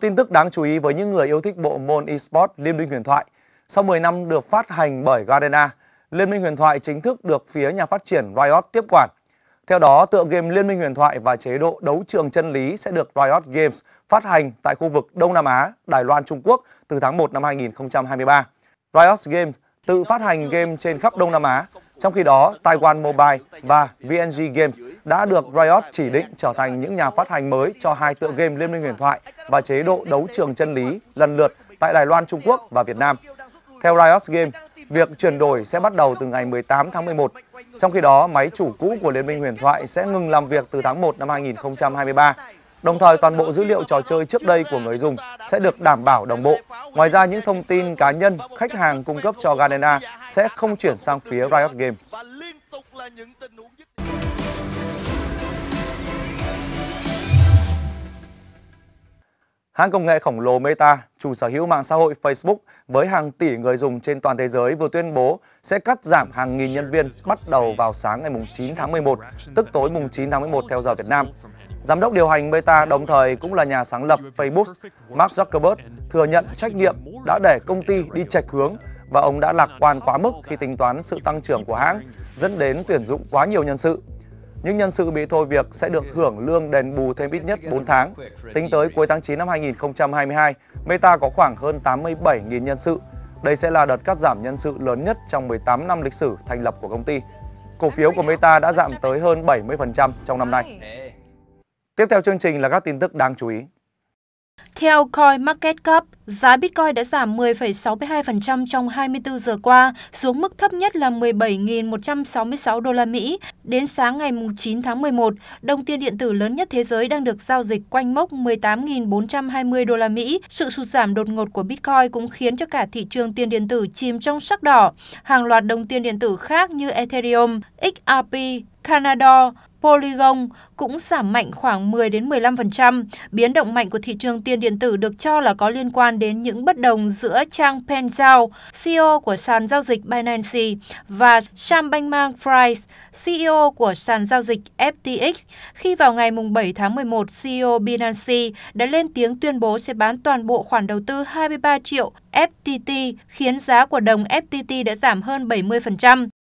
Tin tức đáng chú ý với những người yêu thích bộ môn eSports Liên minh huyền thoại. Sau 10 năm được phát hành bởi Gardena, Liên minh huyền thoại chính thức được phía nhà phát triển Riot tiếp quản. Theo đó, tựa game Liên minh huyền thoại và chế độ đấu trường chân lý sẽ được Riot Games phát hành tại khu vực Đông Nam Á, Đài Loan, Trung Quốc từ tháng 1 năm 2023. Riot Games tự phát hành game trên khắp Đông Nam Á trong khi đó, Taiwan Mobile và VNG Games đã được Riot chỉ định trở thành những nhà phát hành mới cho hai tựa game Liên minh huyền thoại và chế độ đấu trường chân lý lần lượt tại Đài Loan, Trung Quốc và Việt Nam. Theo Riot Games, việc chuyển đổi sẽ bắt đầu từ ngày 18 tháng 11. Trong khi đó, máy chủ cũ của Liên minh huyền thoại sẽ ngừng làm việc từ tháng 1 năm 2023 Đồng thời toàn bộ dữ liệu trò chơi trước đây của người dùng sẽ được đảm bảo đồng bộ. Ngoài ra những thông tin cá nhân, khách hàng cung cấp cho Garena sẽ không chuyển sang phía Riot Games. Hãng công nghệ khổng lồ Meta, chủ sở hữu mạng xã hội Facebook với hàng tỷ người dùng trên toàn thế giới vừa tuyên bố sẽ cắt giảm hàng nghìn nhân viên bắt đầu vào sáng ngày 9 tháng 11, tức tối 9 tháng 11 theo giờ Việt Nam. Giám đốc điều hành Meta đồng thời cũng là nhà sáng lập Facebook, Mark Zuckerberg thừa nhận trách nhiệm đã để công ty đi chệch hướng và ông đã lạc quan quá mức khi tính toán sự tăng trưởng của hãng, dẫn đến tuyển dụng quá nhiều nhân sự. Những nhân sự bị thôi việc sẽ được hưởng lương đền bù thêm ít nhất 4 tháng. Tính tới cuối tháng 9 năm 2022, Meta có khoảng hơn 87.000 nhân sự. Đây sẽ là đợt cắt giảm nhân sự lớn nhất trong 18 năm lịch sử thành lập của công ty. Cổ phiếu của Meta đã giảm tới hơn 70% trong năm nay. Tiếp theo chương trình là các tin tức đáng chú ý. Theo Coin Market Cap, giá Bitcoin đã giảm 10,62% trong 24 giờ qua, xuống mức thấp nhất là 17.166 đô la Mỹ. Đến sáng ngày 9 tháng 11, đồng tiền điện tử lớn nhất thế giới đang được giao dịch quanh mốc 18.420 đô la Mỹ. Sự sụt giảm đột ngột của Bitcoin cũng khiến cho cả thị trường tiền điện tử chìm trong sắc đỏ. Hàng loạt đồng tiền điện tử khác như Ethereum, XRP, Canada, Polygon cũng giảm mạnh khoảng 10 đến 15%. Biến động mạnh của thị trường tiền điện tử được cho là có liên quan đến những bất đồng giữa Trang Penzao, CEO của sàn giao dịch Binance và Sam Bankman-Fried, CEO của sàn giao dịch FTX khi vào ngày 7 tháng 11, CEO Binance đã lên tiếng tuyên bố sẽ bán toàn bộ khoản đầu tư 23 triệu FTT khiến giá của đồng FTT đã giảm hơn 70%.